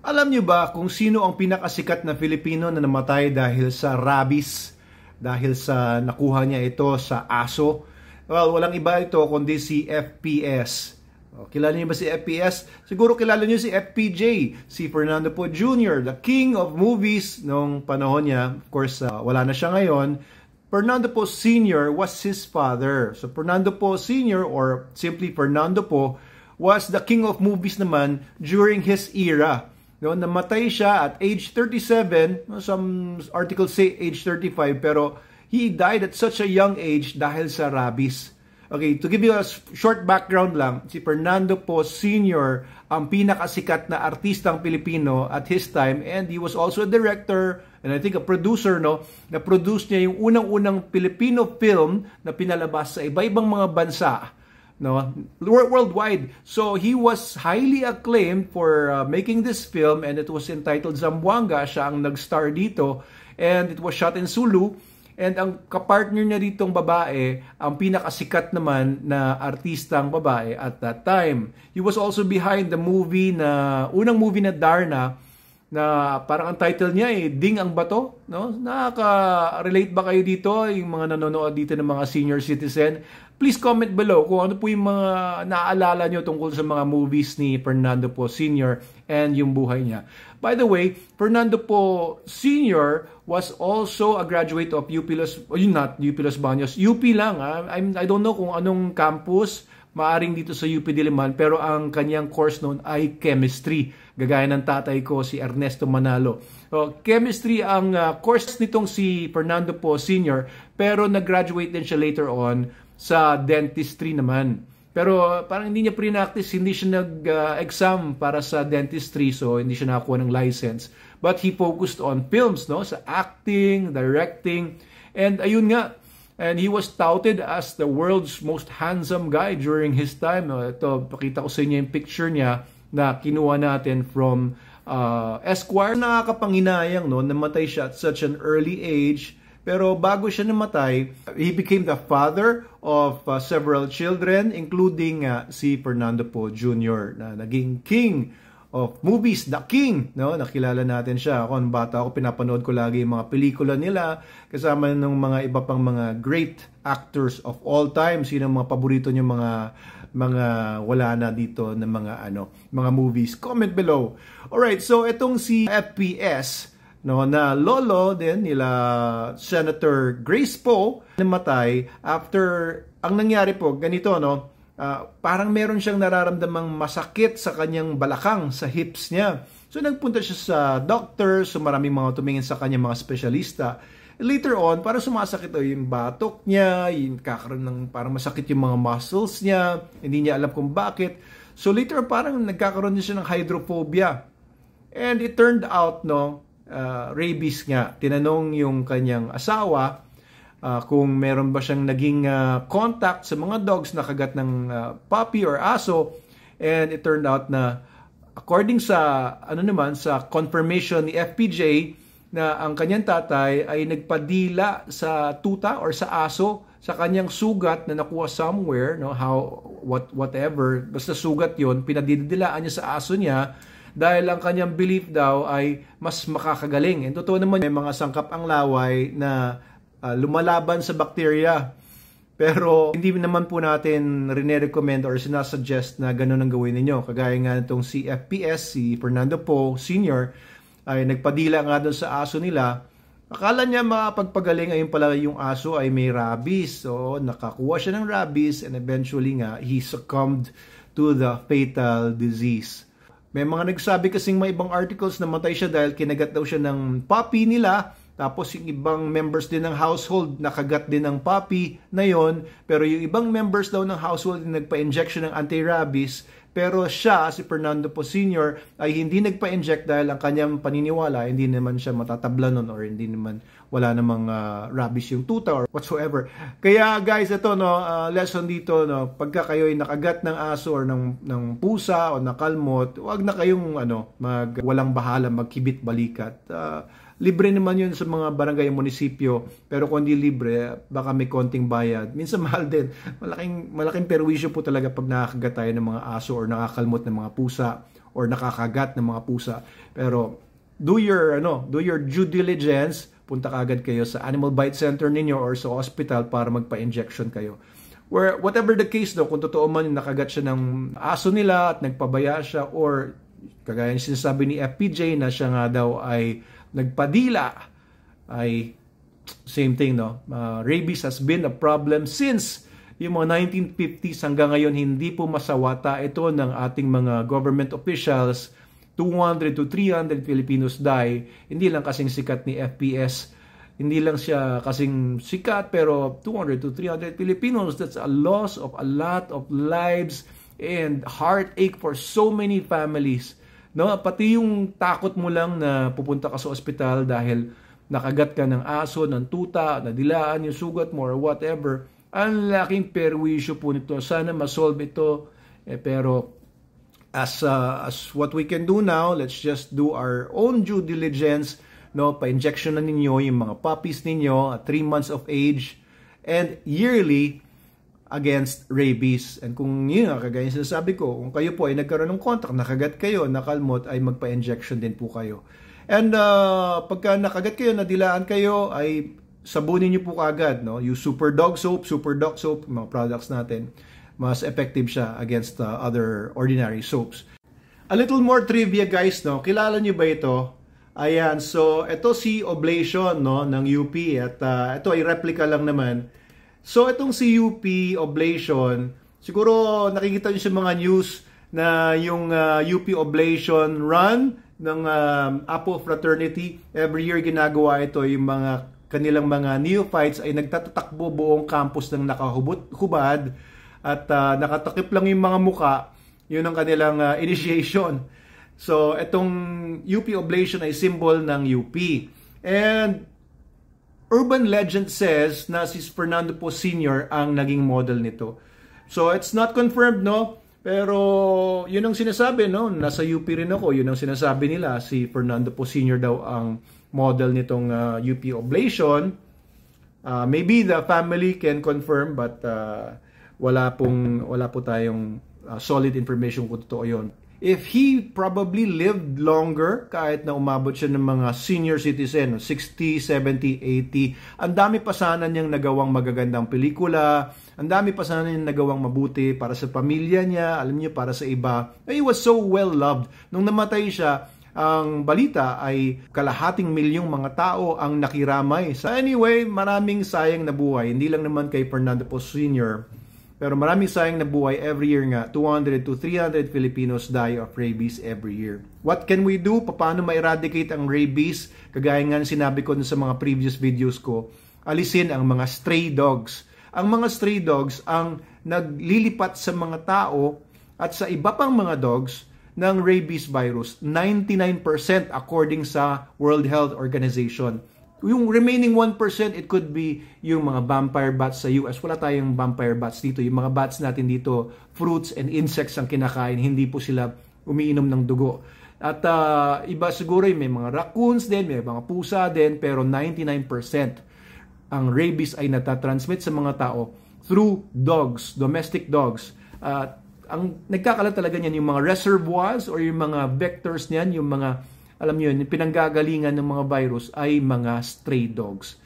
Alam niyo ba kung sino ang pinakasikat na Filipino na namatay dahil sa rabies? Dahil sa nakuha niya ito sa aso? Well, walang iba ito kundi si FPS. Oh, kilala niyo ba si FPS? Siguro kilala niyo si FPJ, si Fernando Po Jr., the king of movies nung panahon niya. Of course, uh, wala na siya ngayon. Fernando Po Sr. was his father. So Fernando Po Sr. or simply Fernando Po was the king of movies naman during his era. No, namatay siya at age 37, some articles say age 35, pero he died at such a young age dahil sa rabies. Okay, to give you a short background lang, si Fernando po Sr. ang pinakasikat na artistang Pilipino at his time and he was also a director and I think a producer, no? Na-produce niya yung unang-unang Filipino film na pinalabas sa iba-ibang mga bansa no worldwide so he was highly acclaimed for uh, making this film and it was entitled Zamboanga siya ang nag-star dito and it was shot in Sulu and ang kapartner niya ditong babae ang pinakasikat naman na artistang babae at that time he was also behind the movie na unang movie na Darna na parang ang title niya eh Ding ang Bato, no? Nakaka-relate ba kayo dito yung mga nanonood dito ng mga senior citizen? Please comment below kung ano po yung mga naaalala niyo tungkol sa mga movies ni Fernando Po Senior and yung buhay niya. By the way, Fernando Po Senior was also a graduate of UP Los, oh, not UP Los Baños, UP lang. Ah. I'm, I don't know kung anong campus maaring dito sa UP Diliman pero ang kanyang course noon ay chemistry gagaya ng tatay ko si Ernesto Manalo. So, chemistry ang uh, course nitong si Fernando po senior pero nag-graduate din siya later on sa dentistry naman. Pero ah, parang hindi niya pre-practice, hindi siya nag-exam ah, uh, para sa dentistry so hindi siya nakakuha ng license. But he focused on films no sa acting, directing and ayun nga And he was touted as the world's most handsome guy during his time. Uh, ito, pakita ko sa inyo yung picture niya na kinuha natin from uh, Esquire. Nakakapanginayang, no? Namatay siya at such an early age. Pero bago siya namatay, he became the father of uh, several children, including uh, si Fernando Po Jr. na naging king of movies, The King, no? Nakilala natin siya. Ako, nung bata ako, pinapanood ko lagi yung mga pelikula nila kasama ng mga iba pang mga great actors of all time. Sino ang mga paborito niyo mga mga wala na dito ng mga ano, mga movies? Comment below. All right, so itong si FPS no na lolo din nila Senator Grace Poe namatay after ang nangyari po ganito no uh, parang meron siyang nararamdamang masakit sa kanyang balakang, sa hips niya. So nagpunta siya sa doctor, so maraming mga tumingin sa kanya mga spesyalista. Later on, parang sumasakit o yung batok niya, yung kakaroon ng parang masakit yung mga muscles niya, hindi niya alam kung bakit. So later parang nagkakaroon din siya ng hydrophobia. And it turned out no, uh, rabies nga. Tinanong yung kanyang asawa, uh, kung meron ba siyang naging uh, contact sa mga dogs na kagat ng uh, puppy or aso and it turned out na according sa ano naman sa confirmation ni FPJ na ang kanyang tatay ay nagpadila sa tuta or sa aso sa kanyang sugat na nakuha somewhere no how what whatever basta sugat yon pinadidilaan niya sa aso niya dahil ang kanyang belief daw ay mas makakagaling and totoo naman may mga sangkap ang laway na uh, lumalaban sa bakterya. Pero hindi naman po natin rinerecommend or sinasuggest na ganun ang gawin ninyo. Kagaya nga itong si si Fernando Po Sr. ay nagpadila nga doon sa aso nila. Akala niya makapagpagaling ayun pala yung aso ay may rabies. So nakakuha siya ng rabies and eventually nga he succumbed to the fatal disease. May mga nagsabi kasing may ibang articles na matay siya dahil kinagat daw siya ng puppy nila tapos yung ibang members din ng household nakagat din ng puppy na yon, pero yung ibang members daw ng household nagpa-injection ng anti-rabies, pero siya, si Fernando po senior ay hindi nagpa-inject dahil ang kanyang paniniwala, hindi naman siya matatabla nun or hindi naman wala namang uh, rabies yung tuta or whatsoever. Kaya guys, ito no, uh, lesson dito no, pagka kayo ay nakagat ng aso or ng, ng pusa o nakalmot, huwag na kayong ano, mag walang bahala, magkibit balikat. Uh, ah, Libre naman yun sa mga barangay o munisipyo, pero kung hindi libre, baka may konting bayad. Minsan mahal din. Malaking, malaking perwisyo po talaga pag nakakagat tayo ng mga aso or nakakalmot ng mga pusa or nakakagat ng mga pusa. Pero do your ano, do your due diligence. Punta kaagad kayo sa animal bite center ninyo or sa hospital para magpa-injection kayo. Where, whatever the case though, kung totoo man yung nakagat siya ng aso nila at nagpabaya siya or kagaya ng sinasabi ni FPJ na siya nga daw ay nagpadila ay same thing no uh, rabies has been a problem since yung mga 1950s hanggang ngayon hindi po masawata ito ng ating mga government officials 200 to 300 Filipinos die hindi lang kasing sikat ni FPS hindi lang siya kasing sikat pero 200 to 300 Filipinos that's a loss of a lot of lives and heartache for so many families. No, pati yung takot mo lang na pupunta ka sa ospital dahil nakagat ka ng aso, ng tuta, nadilaan yung sugat mo or whatever. Ang laking perwisyo po nito. Sana masolve ito. Eh, pero as uh, as what we can do now, let's just do our own due diligence. No, pa-injection na ninyo yung mga puppies ninyo at uh, 3 months of age and yearly against rabies. And kung yun nga, kagaya yung sinasabi ko, kung kayo po ay nagkaroon ng contact, nakagat kayo, nakalmot, ay magpa-injection din po kayo. And uh, pagka nakagat kayo, nadilaan kayo, ay sabunin nyo po kagad. No? Yung super dog soap, super dog soap, mga products natin, mas effective siya against uh, other ordinary soaps. A little more trivia guys, no? kilala nyo ba ito? Ayan, so ito si Oblation no, ng UP at uh, ito ay replica lang naman So itong CUP oblation, siguro nakikita niyo sa mga news na yung uh, UP oblation run ng uh, Apo fraternity every year ginagawa ito yung mga kanilang mga neophytes ay nagtatatakbo buong campus ng nakahubad at uh, nakatakip lang yung mga muka yun ang kanilang uh, initiation so itong UP oblation ay symbol ng UP and urban legend says na si Fernando po Sr. ang naging model nito. So it's not confirmed no, pero yun ang sinasabi no, nasa UP rin ako, yun ang sinasabi nila si Fernando po Sr. daw ang model nitong uh, UP Oblation. Uh, maybe the family can confirm but uh, wala pong wala po tayong uh, solid information kung totoo 'yon if he probably lived longer kahit na umabot siya ng mga senior citizen 60, 70, 80 ang dami pa sana niyang nagawang magagandang pelikula ang dami pa sana niyang nagawang mabuti para sa pamilya niya alam niyo para sa iba he was so well loved nung namatay siya ang balita ay kalahating milyong mga tao ang nakiramay. So anyway, maraming sayang na buhay. Hindi lang naman kay Fernando Poe Sr. Pero marami sayang na buhay every year nga. 200 to 300 Filipinos die of rabies every year. What can we do? Paano ma-eradicate ang rabies? Kagaya nga sinabi ko sa mga previous videos ko, alisin ang mga stray dogs. Ang mga stray dogs ang naglilipat sa mga tao at sa iba pang mga dogs ng rabies virus. 99% according sa World Health Organization yung remaining 1%, it could be yung mga vampire bats sa US. Wala tayong vampire bats dito. Yung mga bats natin dito, fruits and insects ang kinakain. Hindi po sila umiinom ng dugo. At uh, iba siguro may mga raccoons din, may mga pusa din, pero 99% ang rabies ay natatransmit sa mga tao through dogs, domestic dogs. At uh, ang nagkakalat talaga niyan yung mga reservoirs or yung mga vectors niyan, yung mga alam niyo yun, pinanggagalingan ng mga virus ay mga stray dogs.